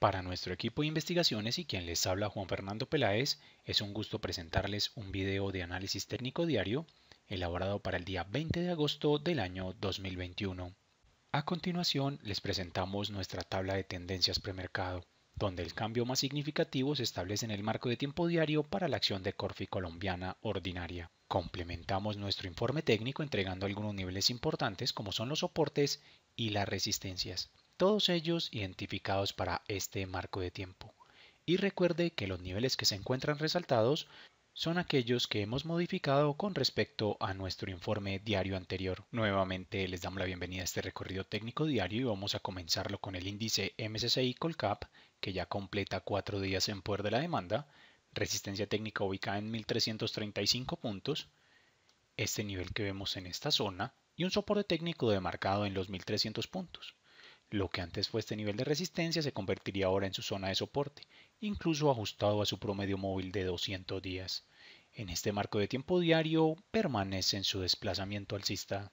Para nuestro equipo de investigaciones y quien les habla Juan Fernando Peláez, es un gusto presentarles un video de análisis técnico diario elaborado para el día 20 de agosto del año 2021. A continuación les presentamos nuestra tabla de tendencias premercado, donde el cambio más significativo se establece en el marco de tiempo diario para la acción de Corfi colombiana ordinaria. Complementamos nuestro informe técnico entregando algunos niveles importantes como son los soportes y las resistencias todos ellos identificados para este marco de tiempo. Y recuerde que los niveles que se encuentran resaltados son aquellos que hemos modificado con respecto a nuestro informe diario anterior. Nuevamente les damos la bienvenida a este recorrido técnico diario y vamos a comenzarlo con el índice MSCI Colcap, que ya completa cuatro días en poder de la demanda, resistencia técnica ubicada en 1335 puntos, este nivel que vemos en esta zona y un soporte técnico demarcado en los 1300 puntos. Lo que antes fue este nivel de resistencia se convertiría ahora en su zona de soporte, incluso ajustado a su promedio móvil de 200 días. En este marco de tiempo diario permanece en su desplazamiento alcista.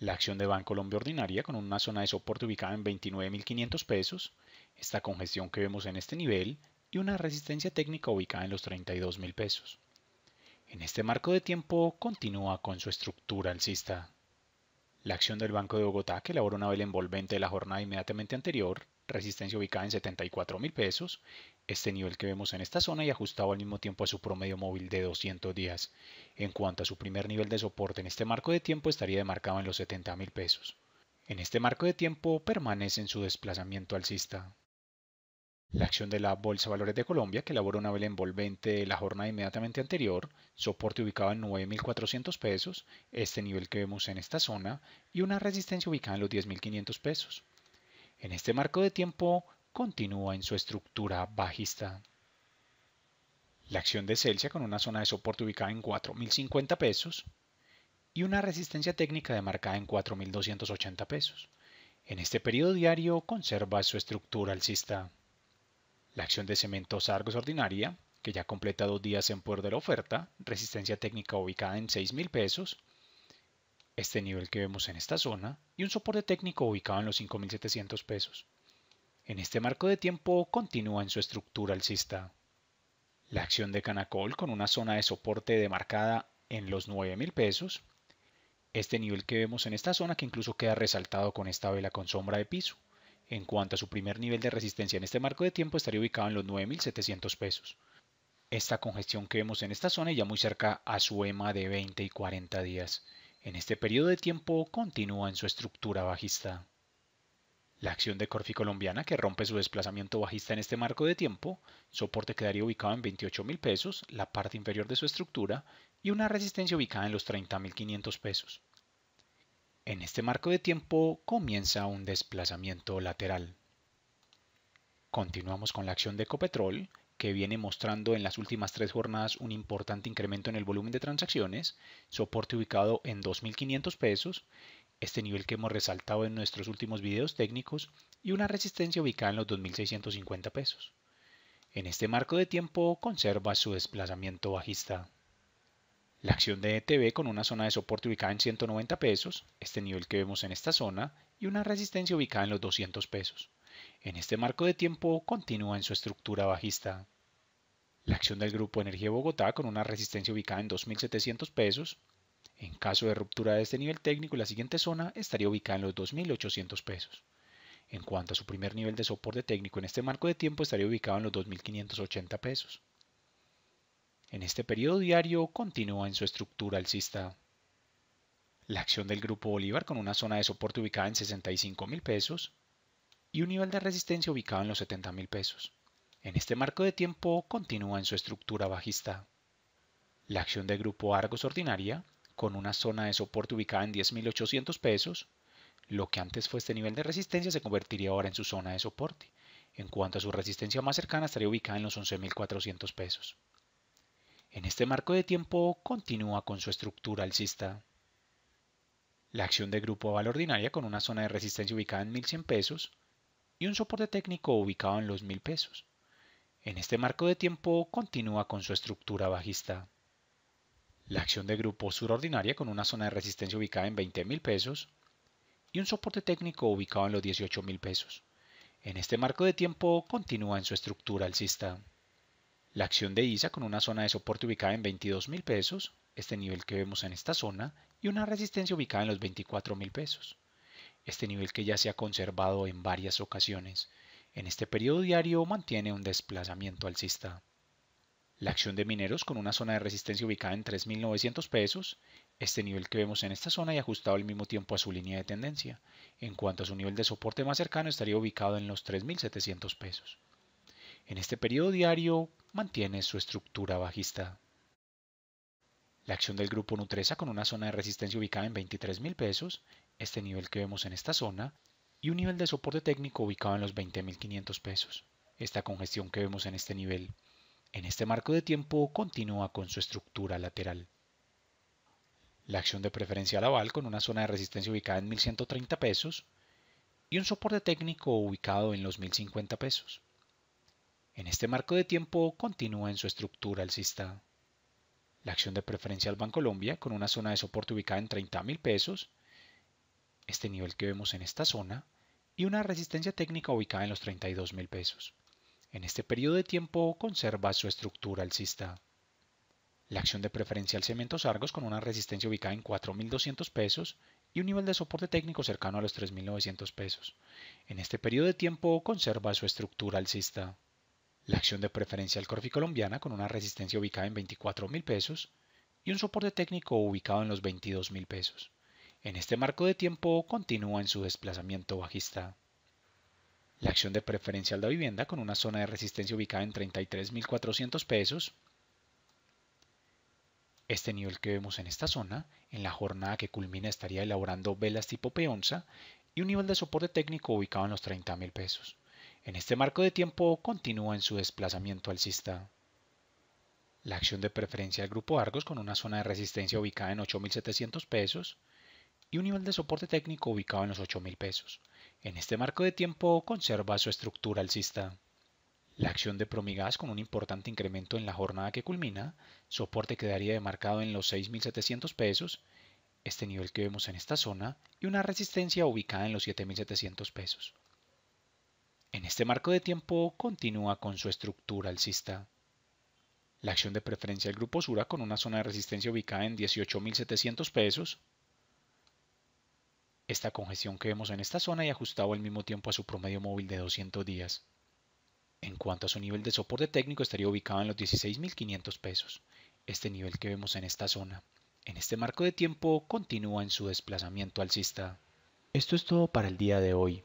La acción de banco Colombia ordinaria con una zona de soporte ubicada en 29.500 pesos, esta congestión que vemos en este nivel y una resistencia técnica ubicada en los 32.000 pesos. En este marco de tiempo continúa con su estructura alcista. La acción del Banco de Bogotá, que elaboró una vela envolvente de la jornada inmediatamente anterior, resistencia ubicada en 74 mil pesos, este nivel que vemos en esta zona y ajustado al mismo tiempo a su promedio móvil de 200 días. En cuanto a su primer nivel de soporte en este marco de tiempo estaría demarcado en los 70 mil pesos. En este marco de tiempo permanece en su desplazamiento alcista. La acción de la Bolsa Valores de Colombia, que elaboró una vela envolvente de la jornada inmediatamente anterior, soporte ubicado en 9.400 pesos, este nivel que vemos en esta zona, y una resistencia ubicada en los 10.500 pesos. En este marco de tiempo, continúa en su estructura bajista. La acción de Celsius con una zona de soporte ubicada en 4.050 pesos y una resistencia técnica demarcada en 4.280 pesos. En este periodo diario conserva su estructura alcista. La acción de cementos Argos ordinaria, que ya completa dos días en poder de la oferta, resistencia técnica ubicada en $6,000 pesos, este nivel que vemos en esta zona, y un soporte técnico ubicado en los 5.700 pesos. En este marco de tiempo continúa en su estructura alcista. La acción de Canacol con una zona de soporte demarcada en los 9.000 pesos, este nivel que vemos en esta zona que incluso queda resaltado con esta vela con sombra de piso. En cuanto a su primer nivel de resistencia en este marco de tiempo, estaría ubicado en los 9.700 pesos. Esta congestión que vemos en esta zona ya muy cerca a su EMA de 20 y 40 días. En este periodo de tiempo continúa en su estructura bajista. La acción de Corfi colombiana que rompe su desplazamiento bajista en este marco de tiempo, soporte quedaría ubicado en 28,000 pesos, la parte inferior de su estructura, y una resistencia ubicada en los 30,500 pesos. En este marco de tiempo comienza un desplazamiento lateral. Continuamos con la acción de Ecopetrol, que viene mostrando en las últimas tres jornadas un importante incremento en el volumen de transacciones, soporte ubicado en 2.500 pesos, este nivel que hemos resaltado en nuestros últimos videos técnicos, y una resistencia ubicada en los 2.650 pesos. En este marco de tiempo conserva su desplazamiento bajista. La acción de ETB con una zona de soporte ubicada en 190 pesos, este nivel que vemos en esta zona, y una resistencia ubicada en los 200 pesos. En este marco de tiempo continúa en su estructura bajista. La acción del Grupo Energía Bogotá con una resistencia ubicada en 2.700 pesos. En caso de ruptura de este nivel técnico, la siguiente zona estaría ubicada en los 2.800 pesos. En cuanto a su primer nivel de soporte técnico en este marco de tiempo estaría ubicado en los 2.580 pesos. En este periodo diario continúa en su estructura alcista. La acción del Grupo Bolívar con una zona de soporte ubicada en 65 mil pesos y un nivel de resistencia ubicado en los 70 mil pesos. En este marco de tiempo continúa en su estructura bajista. La acción del Grupo Argos Ordinaria con una zona de soporte ubicada en 10.800 pesos, lo que antes fue este nivel de resistencia se convertiría ahora en su zona de soporte. En cuanto a su resistencia más cercana estaría ubicada en los 11.400 pesos. En este marco de tiempo continúa con su estructura alcista. La acción de grupo valor ordinaria con una zona de resistencia ubicada en 1100 pesos y un soporte técnico ubicado en los 1000 pesos. En este marco de tiempo continúa con su estructura bajista. La acción de grupo surordinaria con una zona de resistencia ubicada en 20.000 pesos y un soporte técnico ubicado en los 18.000 pesos. En este marco de tiempo continúa en su estructura alcista. La acción de ISA con una zona de soporte ubicada en 22 mil pesos, este nivel que vemos en esta zona, y una resistencia ubicada en los 24 mil pesos. Este nivel que ya se ha conservado en varias ocasiones. En este periodo diario mantiene un desplazamiento alcista. La acción de mineros con una zona de resistencia ubicada en 3.900 pesos, este nivel que vemos en esta zona y ajustado al mismo tiempo a su línea de tendencia. En cuanto a su nivel de soporte más cercano estaría ubicado en los 3.700 pesos. En este periodo diario mantiene su estructura bajista. La acción del grupo Nutresa con una zona de resistencia ubicada en 23,000 pesos, este nivel que vemos en esta zona, y un nivel de soporte técnico ubicado en los 20.500 pesos, esta congestión que vemos en este nivel. En este marco de tiempo continúa con su estructura lateral. La acción de preferencia Laval con una zona de resistencia ubicada en 1.130 pesos y un soporte técnico ubicado en los 1.050 pesos. En este marco de tiempo continúa en su estructura alcista. La acción de preferencia al Colombia con una zona de soporte ubicada en 30,000 pesos, este nivel que vemos en esta zona, y una resistencia técnica ubicada en los 32 mil pesos. En este periodo de tiempo conserva su estructura alcista. La acción de preferencia al Cementos Argos con una resistencia ubicada en 4.200 pesos y un nivel de soporte técnico cercano a los 3.900 pesos. En este periodo de tiempo conserva su estructura alcista la acción de preferencia del colombiana con una resistencia ubicada en $24,000 pesos y un soporte técnico ubicado en los $22,000. pesos. En este marco de tiempo continúa en su desplazamiento bajista. La acción de preferencia de vivienda con una zona de resistencia ubicada en 33.400 pesos. Este nivel que vemos en esta zona, en la jornada que culmina estaría elaborando velas tipo peonza y un nivel de soporte técnico ubicado en los 30.000 pesos. En este marco de tiempo continúa en su desplazamiento alcista. La acción de preferencia del grupo Argos con una zona de resistencia ubicada en 8.700 pesos y un nivel de soporte técnico ubicado en los 8.000 pesos. En este marco de tiempo conserva su estructura alcista. La acción de Promigas con un importante incremento en la jornada que culmina, soporte quedaría demarcado en los 6.700 pesos, este nivel que vemos en esta zona, y una resistencia ubicada en los 7.700 pesos. En este marco de tiempo continúa con su estructura alcista. La acción de preferencia del grupo Sura con una zona de resistencia ubicada en 18.700 pesos. Esta congestión que vemos en esta zona y ajustado al mismo tiempo a su promedio móvil de 200 días. En cuanto a su nivel de soporte técnico estaría ubicado en los 16.500 pesos, este nivel que vemos en esta zona. En este marco de tiempo continúa en su desplazamiento alcista. Esto es todo para el día de hoy